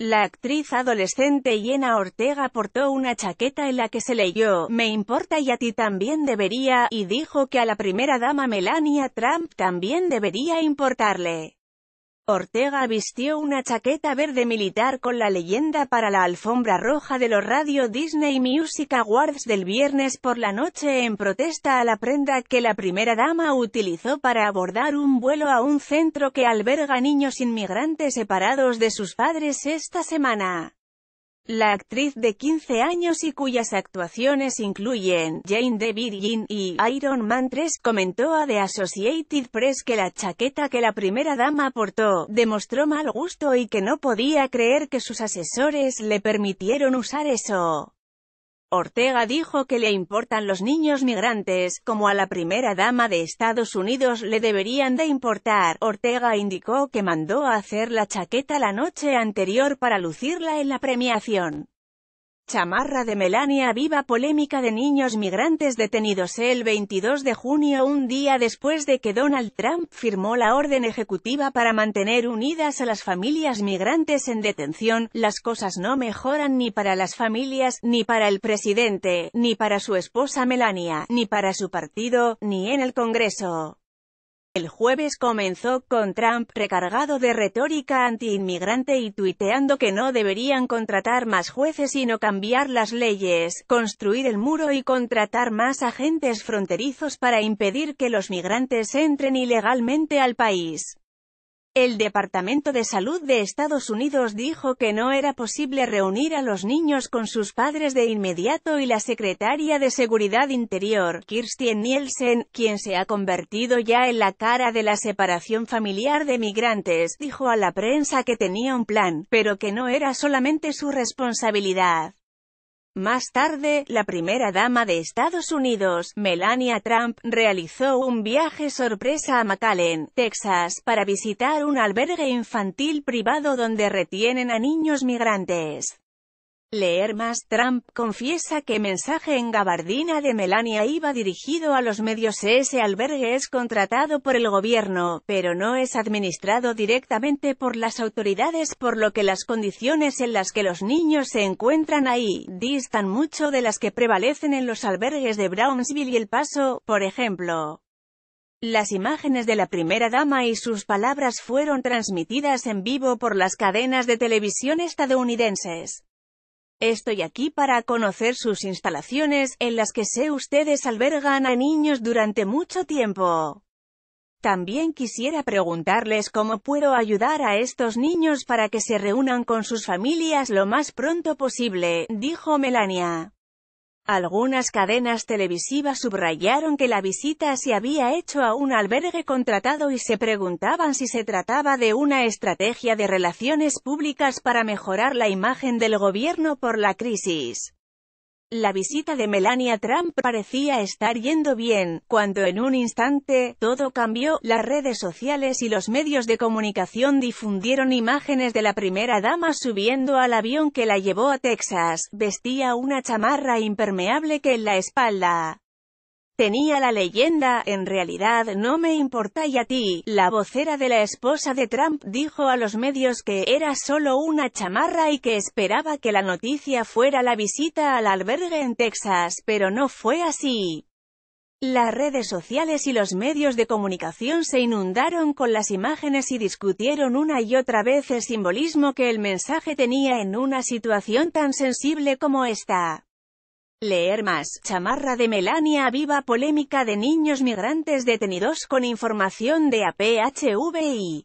La actriz adolescente Yena Ortega portó una chaqueta en la que se leyó «Me importa y a ti también debería» y dijo que a la primera dama Melania Trump también debería importarle. Ortega vistió una chaqueta verde militar con la leyenda para la alfombra roja de los Radio Disney Music Awards del viernes por la noche en protesta a la prenda que la primera dama utilizó para abordar un vuelo a un centro que alberga niños inmigrantes separados de sus padres esta semana. La actriz de 15 años y cuyas actuaciones incluyen Jane the Virgin y Iron Man 3 comentó a The Associated Press que la chaqueta que la primera dama aportó demostró mal gusto y que no podía creer que sus asesores le permitieron usar eso. Ortega dijo que le importan los niños migrantes, como a la primera dama de Estados Unidos le deberían de importar. Ortega indicó que mandó a hacer la chaqueta la noche anterior para lucirla en la premiación. Chamarra de Melania Viva polémica de niños migrantes detenidos el 22 de junio un día después de que Donald Trump firmó la orden ejecutiva para mantener unidas a las familias migrantes en detención, las cosas no mejoran ni para las familias, ni para el presidente, ni para su esposa Melania, ni para su partido, ni en el Congreso. El jueves comenzó con Trump recargado de retórica antiinmigrante y tuiteando que no deberían contratar más jueces sino cambiar las leyes, construir el muro y contratar más agentes fronterizos para impedir que los migrantes entren ilegalmente al país. El Departamento de Salud de Estados Unidos dijo que no era posible reunir a los niños con sus padres de inmediato y la secretaria de Seguridad Interior, Kirstjen Nielsen, quien se ha convertido ya en la cara de la separación familiar de migrantes, dijo a la prensa que tenía un plan, pero que no era solamente su responsabilidad. Más tarde, la primera dama de Estados Unidos, Melania Trump, realizó un viaje sorpresa a McAllen, Texas, para visitar un albergue infantil privado donde retienen a niños migrantes. Leer más, Trump confiesa que mensaje en gabardina de Melania iba dirigido a los medios. Ese albergue es contratado por el gobierno, pero no es administrado directamente por las autoridades, por lo que las condiciones en las que los niños se encuentran ahí, distan mucho de las que prevalecen en los albergues de Brownsville y El Paso, por ejemplo. Las imágenes de la primera dama y sus palabras fueron transmitidas en vivo por las cadenas de televisión estadounidenses. Estoy aquí para conocer sus instalaciones, en las que sé ustedes albergan a niños durante mucho tiempo. También quisiera preguntarles cómo puedo ayudar a estos niños para que se reúnan con sus familias lo más pronto posible, dijo Melania. Algunas cadenas televisivas subrayaron que la visita se había hecho a un albergue contratado y se preguntaban si se trataba de una estrategia de relaciones públicas para mejorar la imagen del gobierno por la crisis. La visita de Melania Trump parecía estar yendo bien, cuando en un instante, todo cambió, las redes sociales y los medios de comunicación difundieron imágenes de la primera dama subiendo al avión que la llevó a Texas, vestía una chamarra impermeable que en la espalda Tenía la leyenda, en realidad no me importa y a ti, la vocera de la esposa de Trump dijo a los medios que era solo una chamarra y que esperaba que la noticia fuera la visita al albergue en Texas, pero no fue así. Las redes sociales y los medios de comunicación se inundaron con las imágenes y discutieron una y otra vez el simbolismo que el mensaje tenía en una situación tan sensible como esta. Leer más. Chamarra de Melania Viva polémica de niños migrantes detenidos con información de APHVI.